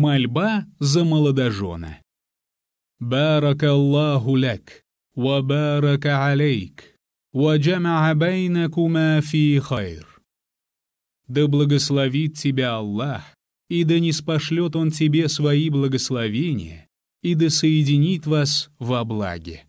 Мольба за молодожена. Баракаллаху ляк, ва барака алейк, ва джамаа байнакума фи хайр. Да благословит тебя Аллах, и да не спошлет Он тебе свои благословения, и да соединит вас во благе.